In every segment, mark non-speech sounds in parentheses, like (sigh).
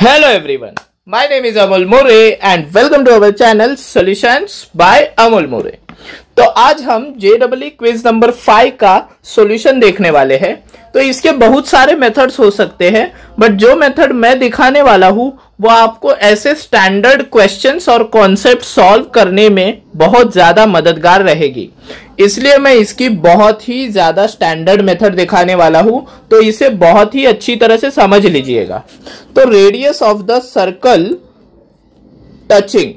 hello everyone my name is Amol More and welcome to our channel solutions by Amol More तो आज हम JW quiz number five का solution देखने वाले हैं तो इसके बहुत सारे मेथड्स हो सकते हैं बट जो मेथड मैं दिखाने वाला हूँ वो आपको ऐसे स्टैंडर्ड क्वेश्चंस और कॉन्सेप्ट सॉल्व करने में बहुत ज़्यादा मददगार रहेगी इसलिए मैं इसकी बहुत ही ज़्यादा स्टैंडर्ड मेथड दिखाने वाला हूँ तो इसे बहुत ही अच्छी तरह से समझ लीजिएगा तो radius of the circle touching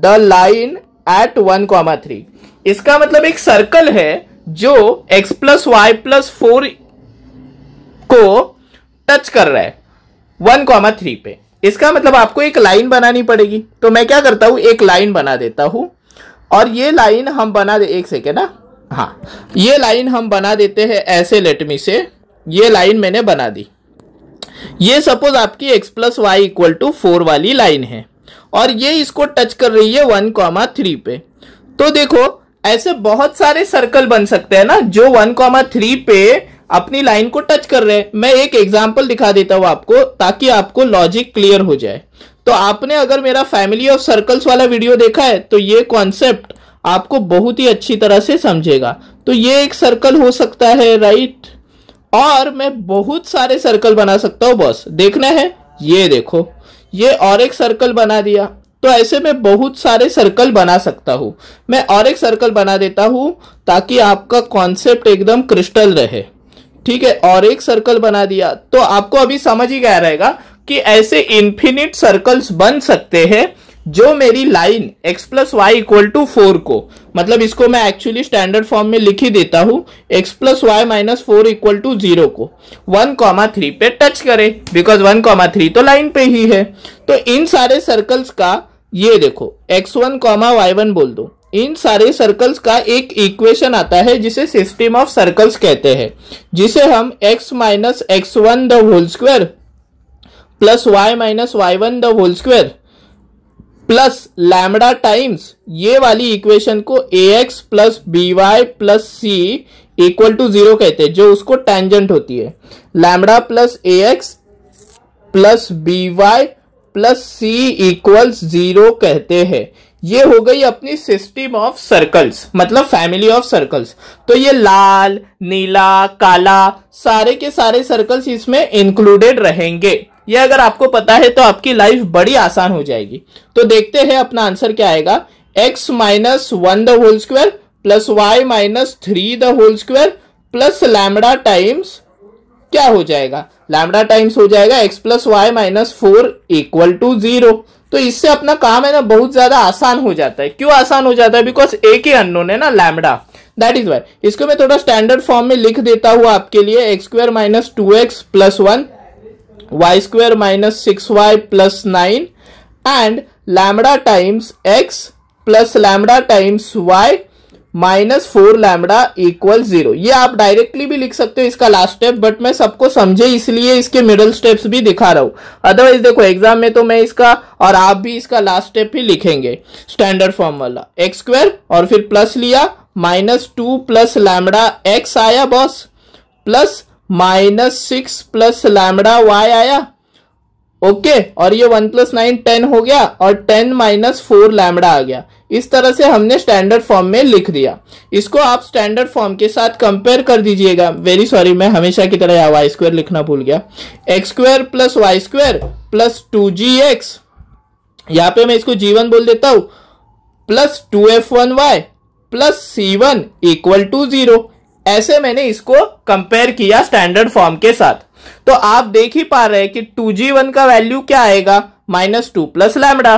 the line at one comma three इसका मतलब एक सर्कल है जो x plus y plus four को टच कर रहा है वन कॉमा थ्री पे इसका मतलब आपको एक लाइन बनानी पड़ेगी तो मैं क्या करता हूं एक लाइन बना देता हूं और ये लाइन हम बना दे एक सेकेंड ना हाँ।, हाँ ये लाइन हम बना देते हैं ऐसे लेटमी से ये लाइन मैंने बना दी ये सपोज आपकी x plus y equal to four वाली लाइन है और ये इसको टच कर रही है वन कॉमा थ्री पे तो देखो ऐसे बहुत सारे सर्कल बन सकते हैं ना जो वन कॉमा थ्री पे अपनी लाइन को टच कर रहे हैं मैं एक एग्जाम्पल दिखा देता हूं आपको ताकि आपको लॉजिक क्लियर हो जाए तो आपने अगर मेरा फैमिली ऑफ सर्कल्स वाला वीडियो देखा है तो ये कॉन्सेप्ट आपको बहुत ही अच्छी तरह से समझेगा तो ये एक सर्कल हो सकता है राइट और मैं बहुत सारे सर्कल बना सकता हूँ बॉस देखना है ये देखो ये और एक सर्कल बना दिया तो ऐसे में बहुत सारे सर्कल बना सकता हूँ मैं और एक सर्कल बना देता हूं ताकि आपका कॉन्सेप्ट एकदम क्रिस्टल रहे ठीक है और एक सर्कल बना दिया तो आपको अभी समझ ही गया रहेगा कि ऐसे इन्फिनिट सर्कल्स बन सकते हैं जो मेरी line x plus y equal to four को मतलब इसको मैं एक्चुअली स्टैंडर्ड फॉर्म में लिख ही देता हूं x plus y minus four equal to zero को वन कॉमा थ्री पे टच करे बिकॉज वन कॉमा थ्री तो लाइन पे ही है तो इन सारे सर्कल्स का ये देखो x one comma y one बोल दो इन सारे सर्कल्स का एक इक्वेशन आता है जिसे सिस्टम ऑफ सर्कल्स कहते हैं जिसे हम x minus x one the whole square plus y minus y one the whole square plus lambda times ये वाली इक्वेशन को a x plus b y plus c equal to zero कहते हैं जो उसको टेंजेंट होती है lambda plus a x plus b y plus c equals zero कहते हैं ये हो गई अपनी सिस्टम ऑफ सर्कल्स मतलब फैमिली ऑफ सर्कल्स तो ये लाल नीला काला सारे के सारे सर्कल्स इसमें इंक्लूडेड रहेंगे ये अगर आपको पता है तो आपकी लाइफ बड़ी आसान हो जाएगी तो देखते हैं अपना आंसर क्या आएगा x minus one the whole square plus y minus three the whole square plus lambda times क्या हो जाएगा लैमडा टाइम्स हो जाएगा x plus y minus four equal to zero तो इससे अपना काम है ना बहुत ज्यादा आसान हो जाता है क्यों आसान हो जाता है बिकॉज एक ही अननोन है ना लैमडा दैट इज वाई इसको मैं थोड़ा स्टैंडर्ड फॉर्म में लिख देता हूं आपके लिए x square minus two x plus one y square minus six y plus nine and lambda times x plus lambda times y minus four lambda equal zero ये आप डायरेक्टली भी लिख सकते हो इसका लास्ट स्टेप बट मैं सबको समझे इसलिए इसके मिडल स्टेप्स भी दिखा रहा हूं अदरवाइज देखो एग्जाम में तो मैं इसका और आप भी इसका लास्ट स्टेप ही लिखेंगे स्टैंडर्ड फॉर्म वाला एक्स स्क्वायर और फिर प्लस लिया minus two plus lambda x आया boss plus minus six plus lambda y आया ओके और ये वन प्लस नाइन टेन हो गया और टेन माइनस फोर लैमडा आ गया इस तरह से हमने स्टैंडर्ड फॉर्म में लिख दिया इसको आप स्टैंडर्ड फॉर्म के साथ कंपेयर कर दीजिएगा वेरी सॉरी मैं हमेशा की तरह वाई स्क्वायर लिखना भूल गया x square plus y square plus two G x यहाँ पे मैं इसको जीवन बोल देता हूँ plus two F one y plus C one equal to zero ऐसे मैंने इसको कंपेयर किया स्टैंडर्ड फॉर्म के साथ तो आप देख ही पा रहे हैं कि टू जी वन का वैल्यू क्या आएगा minus two plus lambda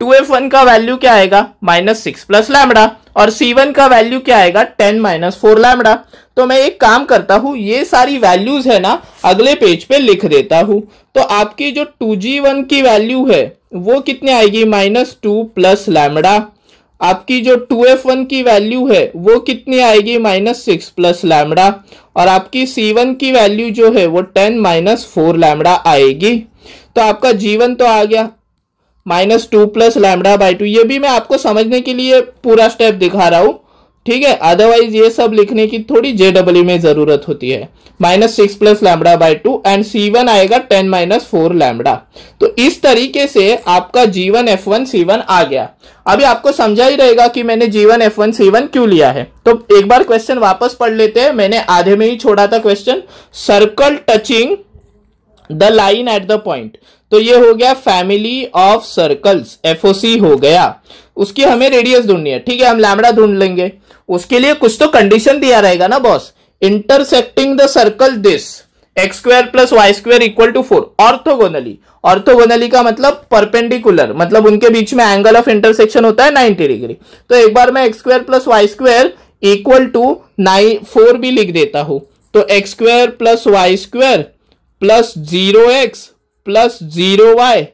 two F one का वैल्यू क्या आएगा माइनस सिक्स प्लस लैमडा और सी वन का वैल्यू क्या आएगा टेन माइनस फोर लैमडा तो मैं एक काम करता हूं ये सारी वैल्यूज है ना अगले पेज पे लिख देता हूं तो आपकी जो टू जी वन की वैल्यू है वो कितने आएगी माइनस टू प्लस लैमडा आपकी जो टू एफ वन की वैल्यू है वो कितनी आएगी माइनस सिक्स प्लस लैमडा और आपकी c1 की वैल्यू जो है वो टेन माइनस फोर लैमडा आएगी तो आपका जीवन तो आ गया minus two plus lambda by two ये भी मैं आपको समझने के लिए पूरा स्टेप दिखा रहा हूं ठीक है अदरवाइज ये सब लिखने की थोड़ी जे डबल में जरूरत होती है minus six plus lambda by two and c one आएगा टेन माइनस फोर लैमडा तो इस तरीके से आपका g one f one c one आ गया अभी आपको समझा ही रहेगा कि मैंने जीवन एफ वन सी वन क्यों लिया है तो एक बार क्वेश्चन वापस पढ़ लेते हैं मैंने आधे में ही छोड़ा था question circle touching the line at the point तो ये हो गया फैमिली ऑफ सर्कल्स एफओसी हो गया उसकी हमें रेडियस ढूंढनी है ठीक है हम लैमडा ढूंढ लेंगे उसके लिए कुछ तो कंडीशन दिया रहेगा ना boss intersecting the circle this x square plus y square equal to four orthogonally orthogonally का मतलब परपेंडिकुलर मतलब उनके बीच में एंगल ऑफ इंटरसेक्शन होता है नाइनटी डिग्री तो एक बार मैं x square plus y square equal to nine four भी लिख देता हूं तो x square plus y square plus zero x plus zero y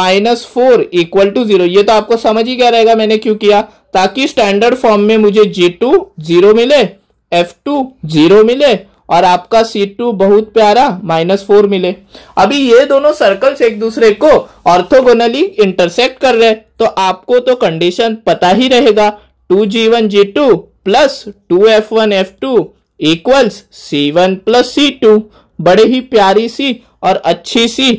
minus four equal to zero ये तो आपको समझ ही क्या रहेगा मैंने क्यों किया ताकि स्टैंडर्ड फॉर्म में मुझे जी टू जीरो मिले एफ टू जीरो मिले और आपका सी टू बहुत प्यारा माइनस फोर मिले अभी ये दोनों सर्कल्स एक दूसरे को ऑर्थोगोनली इंटरसेक्ट कर रहे तो आपको तो कंडीशन पता ही रहेगा टू जी one g two plus two F one f two equals c one plus c two बड़े ही प्यारी सी और अच्छी सी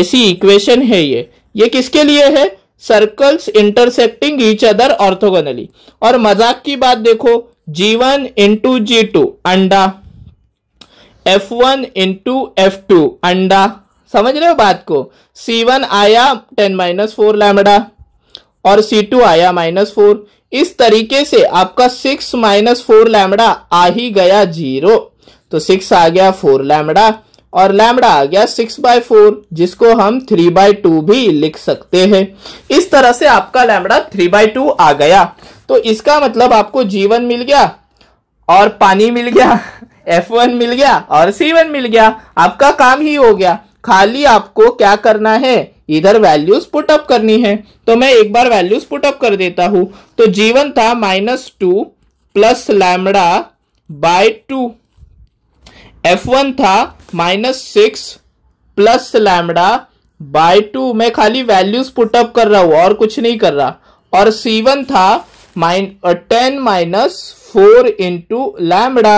ऐसी इक्वेशन है ये ये किसके लिए है circles intersecting each other orthogonally और मजाक की बात देखो g one into g two अंडा f one into f two अंडा समझ रहे हो बात को सी वन आया टेन माइनस फोर लैमडा और सी टू आया माइनस फोर इस तरीके से आपका सिक्स माइनस फोर लैमडा आ ही गया जीरो तो सिक्स आ गया फोर लैमडा और लैमडा आ गया सिक्स बाय फोर जिसको हम थ्री बाय टू भी लिख सकते हैं इस तरह से आपका लैमडा थ्री बाय टू आ गया तो इसका मतलब आपको जीवन मिल गया और पानी मिल गया एफ (laughs) वन मिल गया और सी वन मिल गया आपका काम ही हो गया खाली आपको क्या करना है इधर वैल्यूज पुटअप करनी है तो मैं एक बार वैल्यूज पुटअप कर देता हूं तो जीवन था minus two plus lambda by two F one था minus six plus lambda by two मैं खाली वैल्यूज पुटअप कर रहा हूं और कुछ नहीं कर रहा और सी वन था minus ten minus four into lambda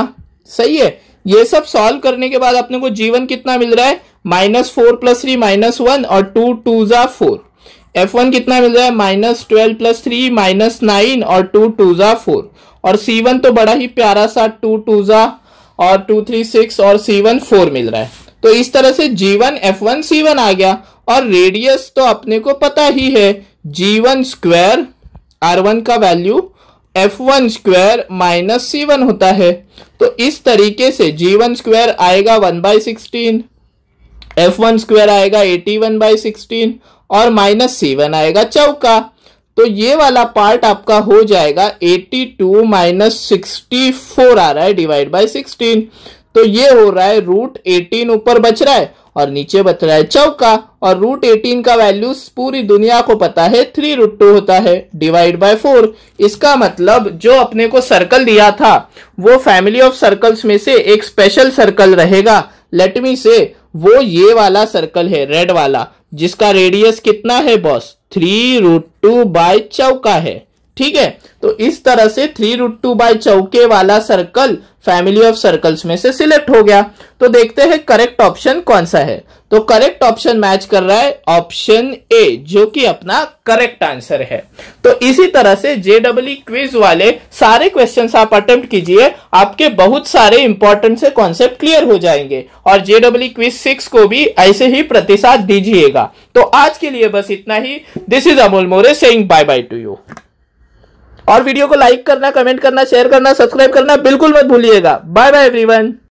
सही है ये सब सॉल्व करने के बाद अपने को जीवन कितना मिल रहा है minus four plus three minus one और टू टू जा फोर एफ वन कितना मिल रहा है minus twelve plus three minus nine और टू टू जा फोर और सी वन तो बड़ा ही प्यारा सा टू टू जा और टू थ्री सिक्स और सी वन फोर मिल रहा है तो इस तरह से g one f one c one आ गया और रेडियस तो अपने को पता ही है g one square r one का value f one square minus c one होता है तो इस तरीके से जी वन स्क्वायर आएगा one by sixteen f one square आएगा एटी वन बाय सिक्सटीन और माइनस सी वन आएगा चौका तो ये वाला पार्ट आपका हो जाएगा 82 टू माइनस सिक्सटी आ रहा है डिवाइड बाय 16 तो ये हो रहा है रूट एटीन ऊपर बच रहा है और नीचे बच रहा है चौका और रूट एटीन का वैल्यू पूरी दुनिया को पता है थ्री रूट टू होता है डिवाइड बाय फोर इसका मतलब जो अपने को सर्कल दिया था वो फैमिली ऑफ सर्कल्स में से एक स्पेशल सर्कल रहेगा लेटमी से वो ये वाला सर्कल है रेड वाला जिसका रेडियस कितना है boss three root two by चौका है ठीक है तो इस तरह से थ्री रूट टू बाई चौके वाला सर्कल फैमिली ऑफ सर्कल्स में से सिलेक्ट हो गया तो देखते हैं करेक्ट ऑप्शन कौन सा है तो करेक्ट ऑप्शन मैच कर रहा है ऑप्शन ए जो कि अपना करेक्ट आंसर है तो इसी तरह से जेडब्ल्यू क्विज वाले सारे क्वेश्चन आप अटेम्प्ट कीजिए आपके बहुत सारे इंपॉर्टेंट से कॉन्सेप्ट क्लियर हो जाएंगे और जेडब्ल्यू क्विज सिक्स को भी ऐसे ही प्रतिसाद दीजिएगा तो आज के लिए बस इतना ही this is Amol More saying bye bye to you और वीडियो को लाइक करना कमेंट करना शेयर करना सब्सक्राइब करना बिल्कुल मत भूलिएगा बाय बाय एवरीवन